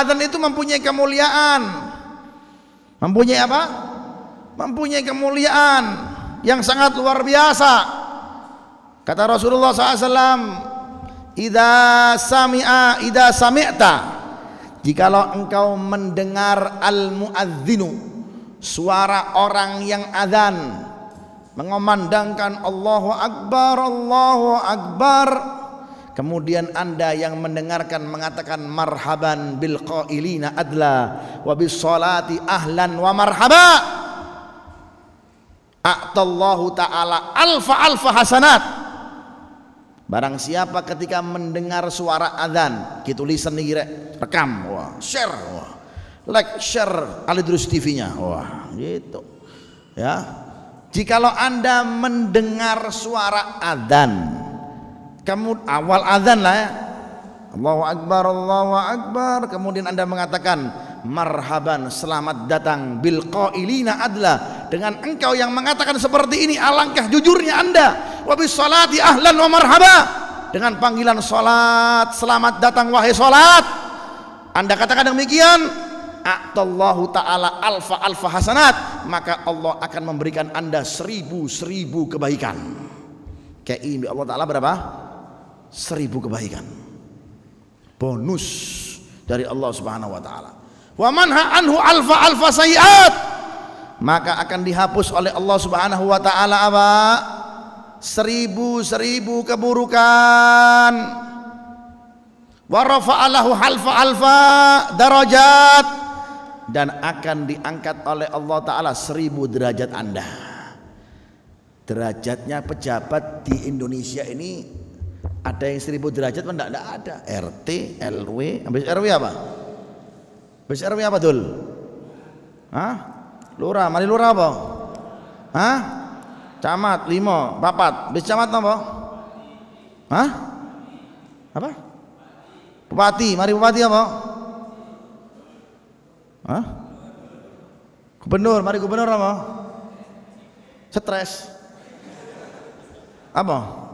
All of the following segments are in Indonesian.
Adzan itu mempunyai kemuliaan. Mempunyai apa? Mempunyai kemuliaan yang sangat luar biasa. Kata Rasulullah SAW, "Ida sami'a, ida sami'ta." Jikalau engkau mendengar al-muadzinu, suara orang yang adzan, mengomandangkan Allahu Akbar, Allahu Akbar, Kemudian Anda yang mendengarkan mengatakan marhaban bil qailina adla wa bis salati ahlan wa marhaba. A'tallahu taala alfa alfa hasanat. Barang siapa ketika mendengar suara azan, gitu listen nih rekam, wah, share, wah. Like share Alidrus TV-nya. Wah, gitu. Ya. Jikalau Anda mendengar suara azan, kamu awal azan lah ya. Allahu Akbar, Allahu Akbar. Kemudian Anda mengatakan marhaban, selamat datang bil qailina adla. Dengan engkau yang mengatakan seperti ini, alangkah jujurnya Anda. Wa salati ahlan wa marhaba. Dengan panggilan salat, selamat datang wahai salat. Anda katakan demikian, Atallahu ta'ala alfa alfa hasanat Maka Allah akan memberikan anda seribu seribu kebaikan Kayak ini Allah ta'ala berapa? seribu kebaikan. Bonus dari Allah Subhanahu wa taala. Wa manha anhu alfa alfa sayiat. Maka akan dihapus oleh Allah Subhanahu wa taala apa? Seribu-seribu keburukan. Wa rafa'alahu alfa alfa darajat dan akan diangkat oleh Allah taala seribu derajat Anda. Derajatnya pejabat di Indonesia ini ada yang seribu derajat pun tidak ada. RT, LW, habis RW apa? Habis RW apa dul? Hah? Lurah, mari lurah apa? Hah? Camat limo, papat. Habis camat apa? Hah? Apa? Bupati, mari bupati apa? Hah? Gubernur, mari gubernur apa? Stres. Apa?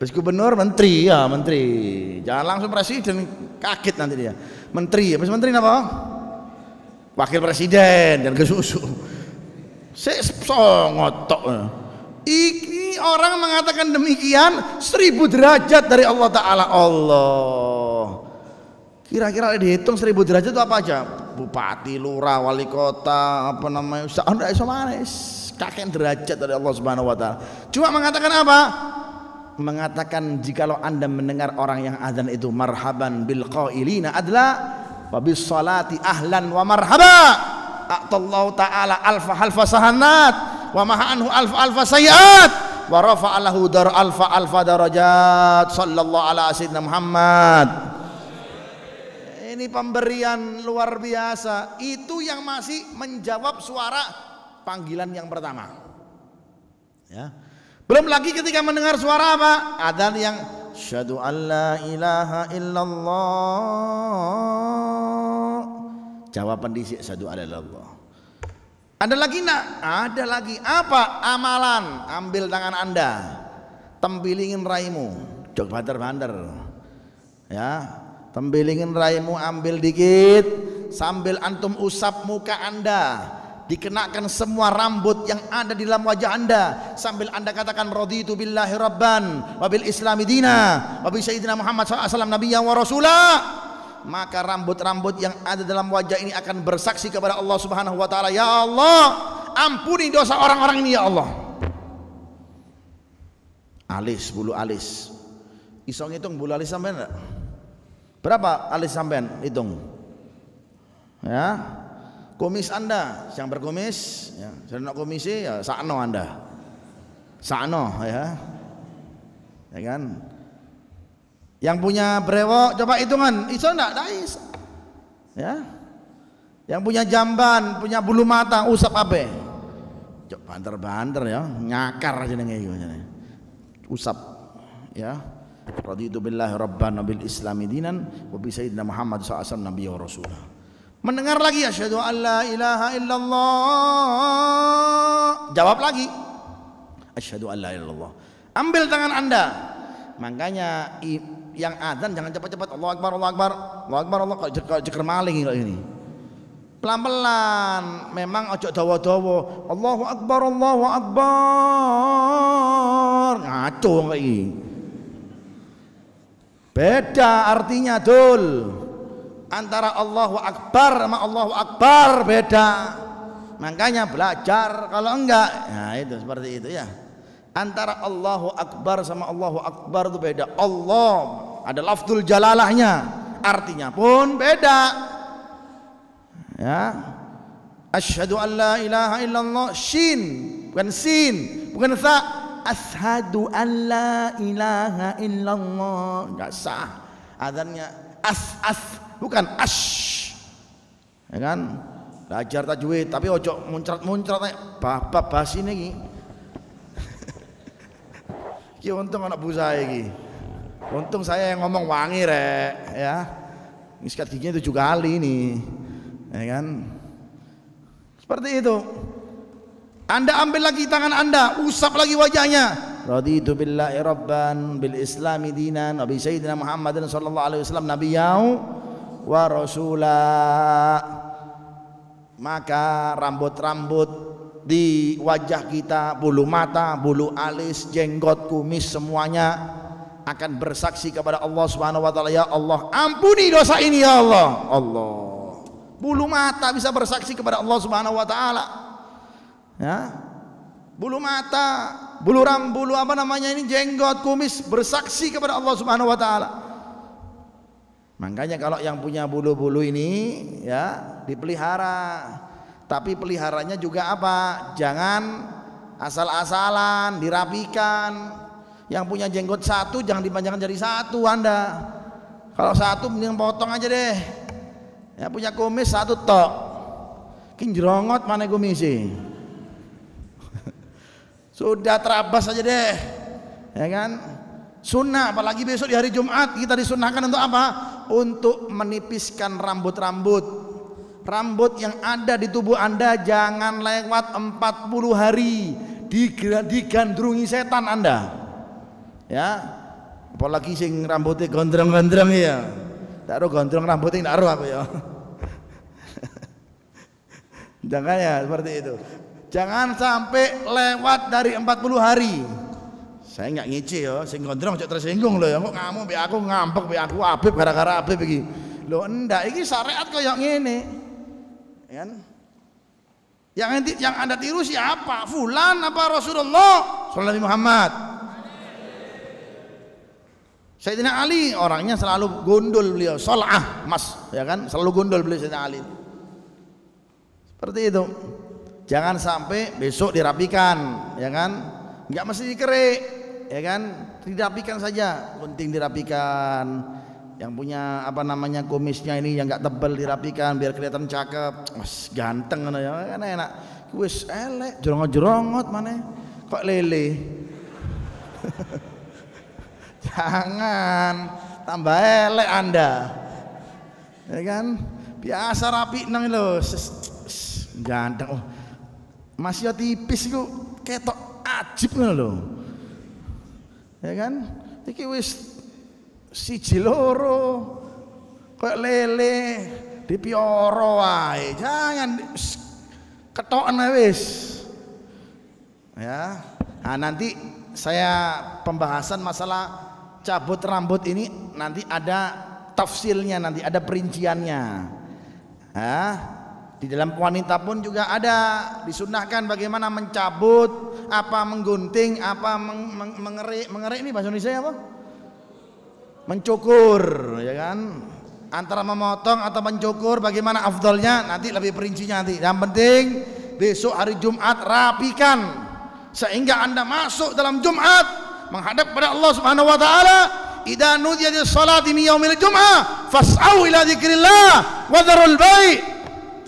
Habis gubernur menteri ya menteri. Jangan langsung presiden kaget nanti dia. Menteri, habis menteri apa? Wakil presiden dan kesusu. Saya ngotok Iki orang mengatakan demikian seribu derajat dari Allah Taala Allah. Kira-kira dihitung seribu derajat itu apa aja? Bupati, lurah, wali kota, apa namanya? Ustaz, oh, kakek derajat dari Allah Subhanahu Wa Taala. Cuma mengatakan apa? mengatakan jikalau Anda mendengar orang yang azan itu marhaban bil qailina adalah bis salati ahlan wa marhaba atallahu ta'ala alfa alfa sahanat wa anhu alfa alfa sayyat wa rafa'alahu dar alfa alfa darajat sallallahu ala sayyidina Muhammad ini pemberian luar biasa itu yang masih menjawab suara panggilan yang pertama ya belum lagi ketika mendengar suara apa? Adzan yang syadu alla ilaha illallah. Jawaban di syadu alla illallah. Ada lagi nak? Ada lagi apa? Amalan. Ambil tangan Anda. Tempilingin raimu. Jog banter bander. Ya, tempilingin raimu ambil dikit sambil antum usap muka Anda dikenakan semua rambut yang ada di dalam wajah Anda sambil Anda katakan raditu billahi rabban wa bil islami dina wa sayyidina Muhammad saw nabi yang nabiyyan wa rasulah maka rambut-rambut yang ada dalam wajah ini akan bersaksi kepada Allah Subhanahu wa taala ya Allah ampuni dosa orang-orang ini ya Allah alis bulu alis iso ngitung bulu alis sampean berapa alis sampean hitung ya komis anda yang berkomis ya nak komisi e, ya sakno anda sakno ya ya kan yang punya brewok coba hitungan iso enggak enggak ya yang punya jamban punya bulu mata usap ape? cok banter-banter ya nyakar aja nengi usap ya itu billahi rabban bil islami dinan wa bi sayyidina muhammad sallallahu alaihi wasallam nabiyyu rasulullah Mendengar lagi asyhadu alla ilaha illallah. Jawab lagi. Asyhadu alla illallah. Ambil tangan Anda. Makanya yang azan jangan cepat-cepat Allah akbar Allah akbar Allah akbar Allah kalau ceker maling ini. Pelan-pelan memang ojo dawa-dawa. Allahu akbar Allahu akbar. Ngaco kayak Beda artinya, Dul antara Allahu Akbar sama Allahu Akbar beda makanya belajar kalau enggak ya itu seperti itu ya antara Allahu Akbar sama Allahu Akbar itu beda Allah ada lafzul jalalahnya artinya pun beda ya asyhadu an la ilaha illallah shin bukan sin bukan sa asyhadu an la ilaha illallah enggak sah adanya as as bukan ash ya kan belajar tajwid tapi ojo muncrat muncrat bapak bahas ini ki ki untung anak busa saya ki untung saya yang ngomong wangi rek ya misket giginya tujuh kali ini ya kan seperti itu anda ambil lagi tangan anda usap lagi wajahnya raditu billahi rabban bil islami dinan nabi sayyidina muhammadin sallallahu alaihi wasallam yaum wa rasula maka rambut-rambut di wajah kita, bulu mata, bulu alis, jenggot, kumis semuanya akan bersaksi kepada Allah Subhanahu wa taala, ya Allah, ampuni dosa ini ya Allah. Allah. Bulu mata bisa bersaksi kepada Allah Subhanahu wa taala. Ya. Bulu mata, bulu ram, bulu apa namanya ini jenggot, kumis bersaksi kepada Allah Subhanahu wa taala. Makanya kalau yang punya bulu-bulu ini ya dipelihara. Tapi peliharanya juga apa? Jangan asal-asalan, dirapikan. Yang punya jenggot satu jangan dipanjangkan jadi satu Anda. Kalau satu mending potong aja deh. Ya punya kumis satu tok. Kinjrongot mana kumis e. sih? Sudah terabas aja deh. Ya kan? sunnah apalagi besok di hari Jumat kita disunahkan untuk apa untuk menipiskan rambut-rambut. Rambut yang ada di tubuh Anda jangan lewat 40 hari digandrungi setan Anda. Ya. Apalagi sing rambutnya gondrong-gondrong ya. Tak ada gondrong rambutnya tak ada aku ya. jangan ya seperti itu. Jangan sampai lewat dari 40 hari. Saya nggak ngece ya, sing gondrong cek tersinggung lho ya. Kok kamu bi aku ngambek bi aku Habib gara-gara Habib iki. Lho ndak iki syariat koyo ngene. Ya kan? Yang nanti yang Anda tiru siapa? Fulan apa Rasulullah sallallahu alaihi Muhammad? Sayyidina Ali orangnya selalu gondol beliau, sol'ah mas, ya kan? Selalu gondol beliau Sayyidina Ali. Seperti itu. Jangan sampai besok dirapikan, ya kan? Enggak mesti dikerik ya kan dirapikan saja gunting dirapikan yang punya apa namanya kumisnya ini yang nggak tebel dirapikan biar kelihatan cakep mas ganteng ya kan enak wis elek jerongot jerongot mana kok lele jangan tambah elek anda ya kan biasa rapi nang lo ganteng oh masih tipis kok ketok ajib ngono lo. Ya kan? Iki wis siji loro kok lele dipioro wae. Jangan ketokan wis. Ya. Nah, nanti saya pembahasan masalah cabut rambut ini nanti ada tafsilnya nanti ada perinciannya. Ya, di dalam wanita pun juga ada disunahkan bagaimana mencabut, apa menggunting, apa meng, meng, mengerik, mengerik ini bahasa Indonesia apa? Mencukur, ya kan? Antara memotong atau mencukur bagaimana afdolnya nanti lebih perincinya nanti. Yang penting besok hari Jumat rapikan sehingga Anda masuk dalam Jumat menghadap kepada Allah Subhanahu wa taala Ida nudiya lis ini min yaumil jum'ah fas'au ila wa dzarul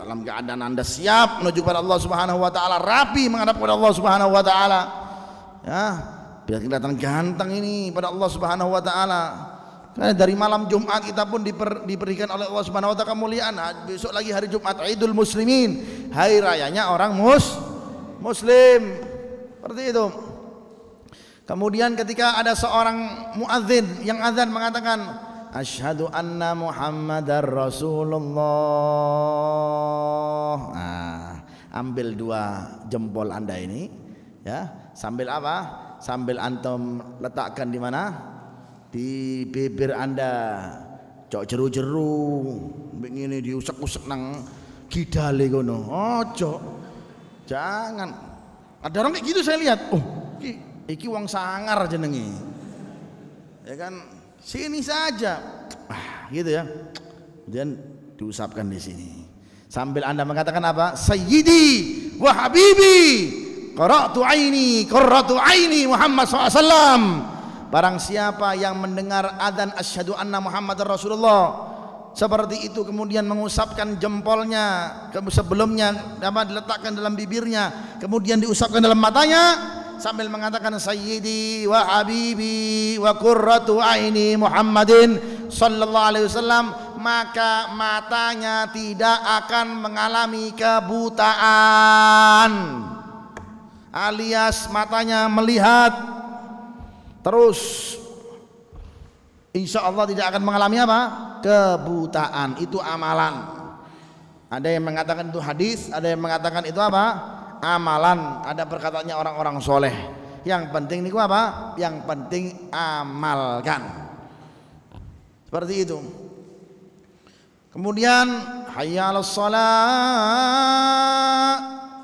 dalam keadaan anda siap menuju kepada Allah Subhanahu wa taala rapi menghadap kepada Allah Subhanahu wa taala ya biar kelihatan ganteng ini pada Allah Subhanahu wa taala karena dari malam Jumat kita pun diper, diberikan oleh Allah Subhanahu wa taala kemuliaan besok lagi hari Jumat Idul Muslimin hari rayanya orang mus muslim seperti itu kemudian ketika ada seorang muadzin yang azan mengatakan Ashadu anna muhammadar rasulullah nah, ambil dua jempol anda ini ya sambil apa sambil antum letakkan di mana di bibir anda cok jeru-jeru begini diusek-usek nang gidale kono oh, cok, jangan ada orang kayak gitu saya lihat oh iki, iki wong sangar jenenge ya kan Sini saja. Ah, gitu ya. Kemudian diusapkan di sini. Sambil Anda mengatakan apa? Sayyidi wa habibi qara'tu aini qara'tu aini Muhammad SAW Barang siapa yang mendengar adzan asyhadu anna Muhammad Rasulullah seperti itu kemudian mengusapkan jempolnya sebelumnya apa diletakkan dalam bibirnya kemudian diusapkan dalam matanya sambil mengatakan sayyidi wa habibi wa qurratu aini Muhammadin sallallahu alaihi wasallam maka matanya tidak akan mengalami kebutaan alias matanya melihat terus Insya Allah tidak akan mengalami apa? Kebutaan. Itu amalan. Ada yang mengatakan itu hadis, ada yang mengatakan itu apa? amalan ada perkataannya orang-orang soleh yang penting niku apa yang penting amalkan seperti itu kemudian hayya 'alas salat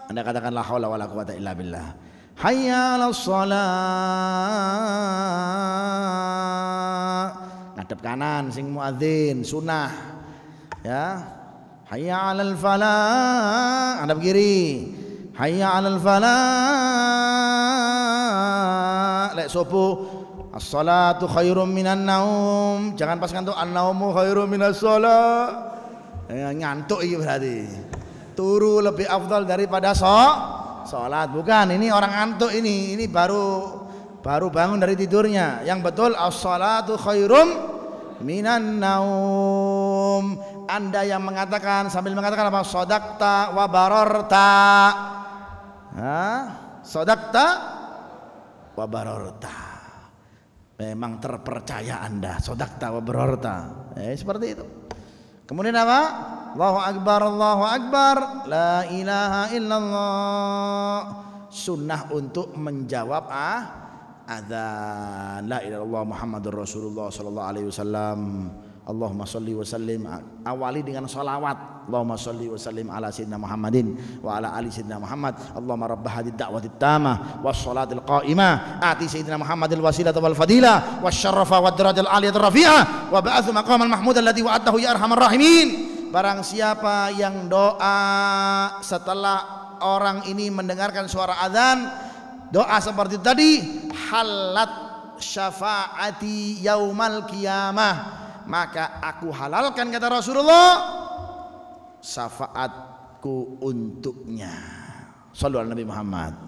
anda katakan la haula wala quwata illa billah hayya salat ngadep kanan sing muadzin sunnah ya hayya 'alal falah ngadep kiri hayya 'alal falah lek pu As-salatu khairum minan naum. Jangan pas ngantuk an-naumu khairum minas shalah. Eh, ngantuk iki berarti. Turu lebih afdal daripada so salat. Bukan, ini orang ngantuk ini. Ini baru baru bangun dari tidurnya. Yang betul as-salatu khairum minan naum. Anda yang mengatakan sambil mengatakan apa? Sodakta wa barorta Hah? Sodakta wabarorta. Memang terpercaya anda. Sodakta wabarorta. Eh, seperti itu. Kemudian apa? Allahu Akbar, Allahu Akbar. La ilaha illallah. Sunnah untuk menjawab ah adzan la ilaha illallah Muhammadur Rasulullah sallallahu alaihi wasallam. Allahumma sholli wa sallim awali dengan salawat Allahumma sholli wa sallim ala sayyidina Muhammadin wa ala ali sayyidina Muhammad Allahumma rabba hadhihi da'wati tamah was salatil qa'imah ati sayyidina Muhammadil wasilata wal fadila wasyarrafa wad darajatil aliyatir rafi'ah wa ba'athu al mahmud alladhi wa'adahu ya arhamar rahimin barang siapa yang doa setelah orang ini mendengarkan suara azan doa seperti tadi halat syafaati yaumal kiamah maka aku halalkan kata Rasulullah syafaatku untuknya sallallahu Nabi Muhammad